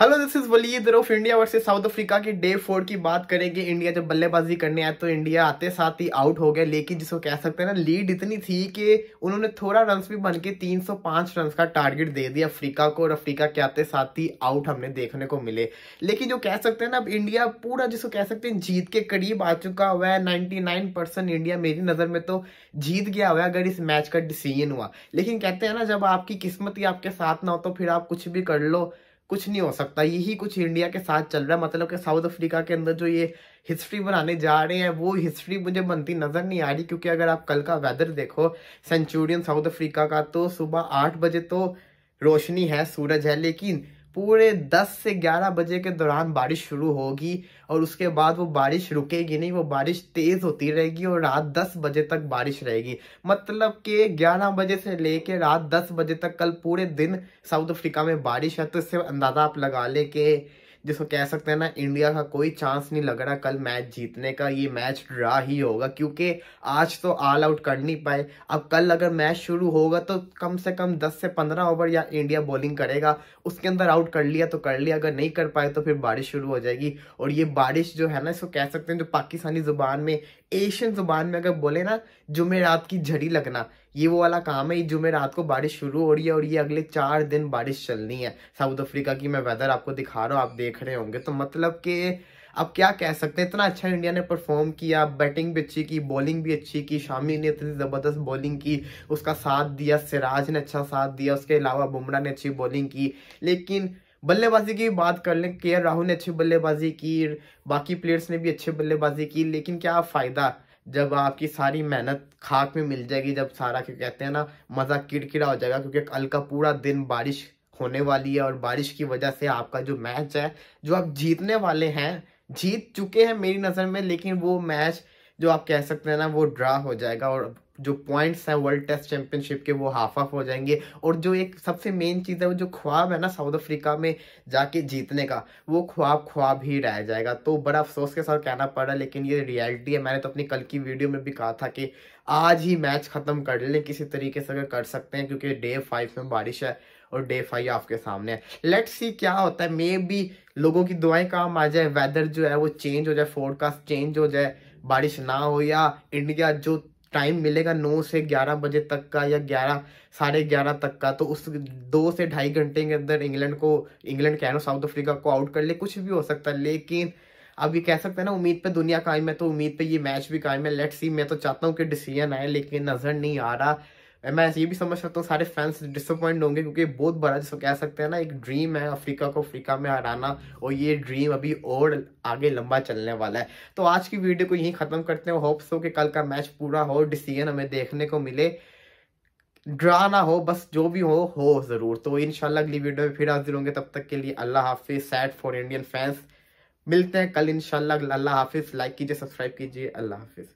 hello this is Waleed Rauf India versus South Africa की day four की बात करेंगे इंडिया जब बल्लेबाजी करने आए तो इंडिया आते साथ ही आउट हो गए लेकिन जिसको कह सकते हैं ना लीड इतनी थी कि उन्होंने थोड़ा रन भी बन के तीन सौ पाँच रन का टारगेट दे दिया अफ्रीका को और अफ्रीका के आते साथ ही आउट हमने देखने को मिले लेकिन जो कह सकते हैं ना अब इंडिया पूरा जिसको कह सकते हैं जीत के करीब आ चुका हुआ है नाइन्टी इंडिया मेरी नज़र में तो जीत गया हुआ है अगर इस मैच का डिसीजन हुआ लेकिन कहते हैं ना जब आपकी किस्मत ही आपके साथ ना हो तो फिर आप कुछ भी कर लो कुछ नहीं हो सकता यही कुछ इंडिया के साथ चल रहा है मतलब कि साउथ अफ्रीका के अंदर जो ये हिस्ट्री बनाने जा रहे हैं वो हिस्ट्री मुझे बनती नज़र नहीं आ रही क्योंकि अगर आप कल का वेदर देखो सेंचुरियन साउथ अफ्रीका का तो सुबह आठ बजे तो रोशनी है सूरज है लेकिन पूरे 10 से 11 बजे के दौरान बारिश शुरू होगी और उसके बाद वो बारिश रुकेगी नहीं वो बारिश तेज़ होती रहेगी और रात 10 बजे तक बारिश रहेगी मतलब कि 11 बजे से लेके रात 10 बजे तक कल पूरे दिन साउथ अफ्रीका में बारिश है तो इससे अंदाज़ा आप लगा लें कि जिसको कह सकते हैं ना इंडिया का कोई चांस नहीं लग रहा कल मैच जीतने का ये मैच ड्रा ही होगा क्योंकि आज तो ऑल आउट कर नहीं पाए अब कल अगर मैच शुरू होगा तो कम से कम 10 से 15 ओवर या इंडिया बॉलिंग करेगा उसके अंदर आउट कर लिया तो कर लिया अगर नहीं कर पाए तो फिर बारिश शुरू हो जाएगी और ये बारिश जो है ना इसको कह सकते हैं जो पाकिस्तानी ज़ुबान में एशियन ज़ुबान में अगर बोले ना जुमेरात की झड़ी लगना ये वो वाला काम है रात को बारिश शुरू हो रही है और ये अगले चार दिन बारिश चलनी है साउथ अफ्रीका की मैं वेदर आपको दिखा रहा हूँ आप देख रहे होंगे तो मतलब कि अब क्या कह सकते हैं इतना अच्छा इंडिया ने परफॉर्म किया बैटिंग भी अच्छी की बॉलिंग भी अच्छी की शामी ने इतनी ज़बरदस्त बॉलिंग की उसका साथ दिया सिराज ने अच्छा साथ दिया उसके अलावा बुमराह ने अच्छी बॉलिंग की लेकिन बल्लेबाजी की बात कर लें के राहुल ने अच्छी बल्लेबाजी की बाकी प्लेयर्स ने भी अच्छी बल्लेबाजी की लेकिन क्या फ़ायदा जब आपकी सारी मेहनत खाक में मिल जाएगी जब सारा क्यों कहते हैं ना मज़ा किड़किड़ा हो जाएगा क्योंकि कल का पूरा दिन बारिश होने वाली है और बारिश की वजह से आपका जो मैच है जो आप जीतने वाले हैं जीत चुके हैं मेरी नज़र में लेकिन वो मैच जो आप कह सकते हैं ना वो ड्रा हो जाएगा और जो पॉइंट्स हैं वर्ल्ड टेस्ट चैंपियनशिप के वो हाफ ऑफ हो जाएंगे और जो एक सबसे मेन चीज़ है वो जो ख्वाब है ना साउथ अफ्रीका में जाके जीतने का वो ख्वाब ख्वाब ही रह जाएगा तो बड़ा अफसोस के साथ कहना पड़ा लेकिन ये रियलिटी है मैंने तो अपनी कल की वीडियो में भी कहा था कि आज ही मैच ख़त्म कर लें किसी तरीके से अगर कर सकते हैं क्योंकि डे फाइव में बारिश है और डे फाइव आपके सामने है लेट्स सी क्या होता है मे बी लोगों की दुआएं काम आ जाए वेदर जो है वो चेंज हो जाए फोरकास्ट चेंज हो जाए बारिश ना हो या इंडिया जो टाइम मिलेगा नौ से ग्यारह बजे तक का या ग्यारह साढ़े ग्यारह तक का तो उस दो से ढाई घंटे के अंदर इंग्लैंड को इंग्लैंड कह रहे साउथ अफ्रीका को आउट कर ले कुछ भी हो सकता है लेकिन अब ये कह सकते हैं ना उम्मीद पे दुनिया कायम है तो उम्मीद पे ये मैच भी कायम है लेट्स सी मैं तो चाहता हूँ कि डिसीजन आए लेकिन नज़र नहीं आ रहा मैं ये भी समझ सकता हूँ सारे फैंस डिसअपॉइंट होंगे क्योंकि बहुत बड़ा जिसको कह सकते हैं ना एक ड्रीम है अफ्रीका को अफ्रीका में हराना और ये ड्रीम अभी और आगे लंबा चलने वाला है तो आज की वीडियो को यहीं ख़त्म करते हैं होप्स हो कि कल का मैच पूरा हो डिसीजन हमें देखने को मिले ड्रा ना हो बस जो भी हो हो ज़रूर तो इनशाला अगली वीडियो में फिर हाजिर होंगे तब तक के लिए अल्लाह हाफिज़ सैड फॉर इंडियन फैंस मिलते हैं कल इनशाला अल्लाह हाफिज़ लाइक कीजिए सब्सक्राइब कीजिए अल्लाह हाफिज़